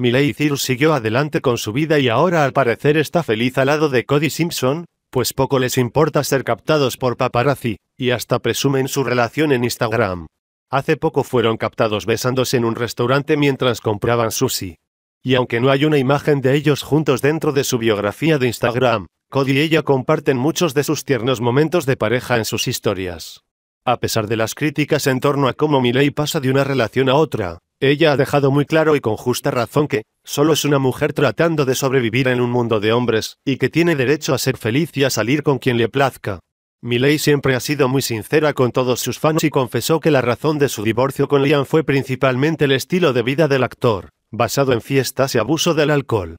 Miley Cyrus siguió adelante con su vida y ahora al parecer está feliz al lado de Cody Simpson, pues poco les importa ser captados por paparazzi, y hasta presumen su relación en Instagram. Hace poco fueron captados besándose en un restaurante mientras compraban sushi. Y aunque no hay una imagen de ellos juntos dentro de su biografía de Instagram, Cody y ella comparten muchos de sus tiernos momentos de pareja en sus historias. A pesar de las críticas en torno a cómo Miley pasa de una relación a otra, ella ha dejado muy claro y con justa razón que, solo es una mujer tratando de sobrevivir en un mundo de hombres, y que tiene derecho a ser feliz y a salir con quien le plazca. Miley siempre ha sido muy sincera con todos sus fans y confesó que la razón de su divorcio con Liam fue principalmente el estilo de vida del actor, basado en fiestas y abuso del alcohol.